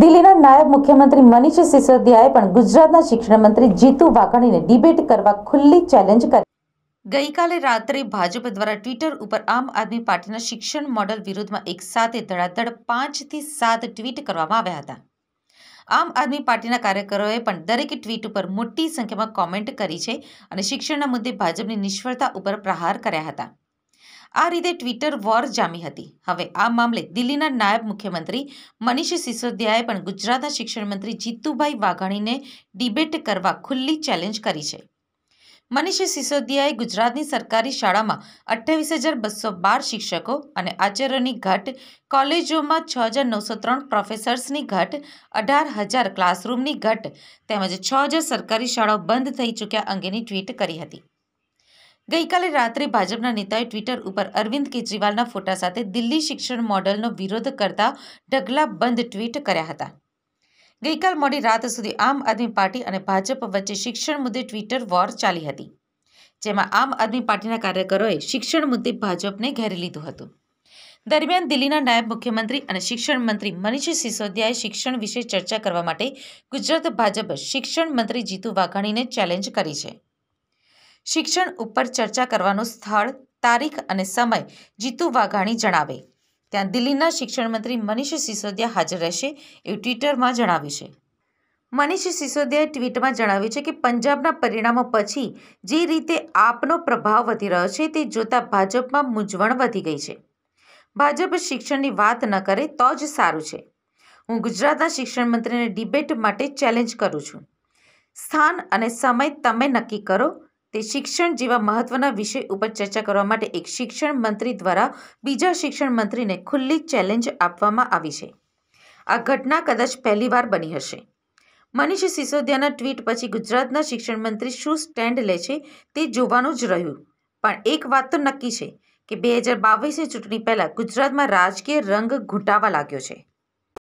દિલ્હીના નાયબ મુખ્યમંત્રી મનીષ સિસોદિયાએ પણ ગુજરાતના શિક્ષણ મંત્રી જીતુ વાઘાણીને ડિબેટ કરવા ખુલ્લી ચેલેન્જ કરી ગઈકાલે રાત્રે ભાજપ દ્વારા ટ્વિટર ઉપર આમ આદમી પાર્ટીના શિક્ષણ મોડલ વિરુદ્ધમાં એક સાથે ધડાધડ પાંચથી સાત ટ્વીટ કરવામાં આવ્યા હતા આમ આદમી પાર્ટીના કાર્યકરોએ પણ દરેક ટ્વીટ ઉપર મોટી સંખ્યામાં કોમેન્ટ કરી છે અને શિક્ષણના મુદ્દે ભાજપની નિષ્ફળતા ઉપર પ્રહાર કર્યા હતા આ રીતે ટ્વિટર વોર જામી હતી હવે આ મામલે દિલ્હીના નાયબ મુખ્યમંત્રી મનીષ સિસોદિયાએ પણ ગુજરાતના શિક્ષણમંત્રી જીતુભાઈ વાઘાણીને ડિબેટ કરવા ખુલ્લી ચેલેન્જ કરી છે મનીષ સિસોદિયાએ ગુજરાતની સરકારી શાળામાં અઠ્યાવીસ હજાર બસો બાર શિક્ષકો અને આચાર્યોની ઘટ કોલેજોમાં છ હજાર નવસો ત્રણ પ્રોફેસર્સની ઘટ અઢાર હજાર ક્લાસરૂમની ઘટ તેમજ છ હજાર સરકારી શાળાઓ બંધ થઈ ચૂક્યા અંગેની ટ્વીટ કરી હતી ગઈકાલે રાત્રે ભાજપના નેતાએ ટ્વિટર ઉપર અરવિંદ કેજરીવાલના ફોટા સાથે દિલ્હી શિક્ષણ મોડલનો વિરોધ કરતા ઢગલા બંધ ટ્વીટ કર્યા હતા ગઈકાલ મોડી રાત સુધી આમ આદમી પાર્ટી અને ભાજપ વચ્ચે શિક્ષણ મુદ્દે ટ્વિટર વોર ચાલી હતી જેમાં આમ આદમી પાર્ટીના કાર્યકરોએ શિક્ષણ મુદ્દે ભાજપને ઘેરી લીધું હતું દરમિયાન દિલ્હીના નાયબ મુખ્યમંત્રી અને શિક્ષણ મંત્રી મનીષ સિસોદિયાએ શિક્ષણ વિશે ચર્ચા કરવા માટે ગુજરાત ભાજપ શિક્ષણ મંત્રી જીતુ વાઘાણીને ચેલેન્જ કરી છે શિક્ષણ ઉપર ચર્ચા કરવાનું સ્થળ તારીખ અને સમય જીતુ વાઘાણી જણાવે ત્યાં દિલ્હીના શિક્ષણ મંત્રી મનીષ સિસોદિયા હાજર રહેશે એવું ટ્વિટરમાં જણાવ્યું છે મનીષ સિસોદિયાએ ટ્વીટમાં જણાવ્યું છે કે પંજાબના પરિણામો પછી જે રીતે આપનો પ્રભાવ વધી રહ્યો છે તે જોતાં ભાજપમાં મૂંઝવણ વધી ગઈ છે ભાજપ શિક્ષણની વાત ન કરે તો જ સારું છે હું ગુજરાતના શિક્ષણ મંત્રીને ડિબેટ માટે ચેલેન્જ કરું છું સ્થાન અને સમય તમે નક્કી કરો તે શિક્ષણ જેવા મહત્વના વિષય ઉપર ચર્ચા કરવા માટે એક શિક્ષણ મંત્રી દ્વારા બીજા શિક્ષણ મંત્રીને ખુલ્લી ચેલેન્જ આપવામાં આવી છે આ ઘટના કદાચ પહેલીવાર બની હશે મનીષ સિસોદિયાના ટ્વીટ પછી ગુજરાતના શિક્ષણ મંત્રી શું સ્ટેન્ડ લે છે તે જોવાનું જ રહ્યું પણ એક વાત તો નક્કી છે કે બે હજાર બાવીસની ચૂંટણી પહેલાં ગુજરાતમાં રાજકીય રંગ ઘૂંટાવા લાગ્યો છે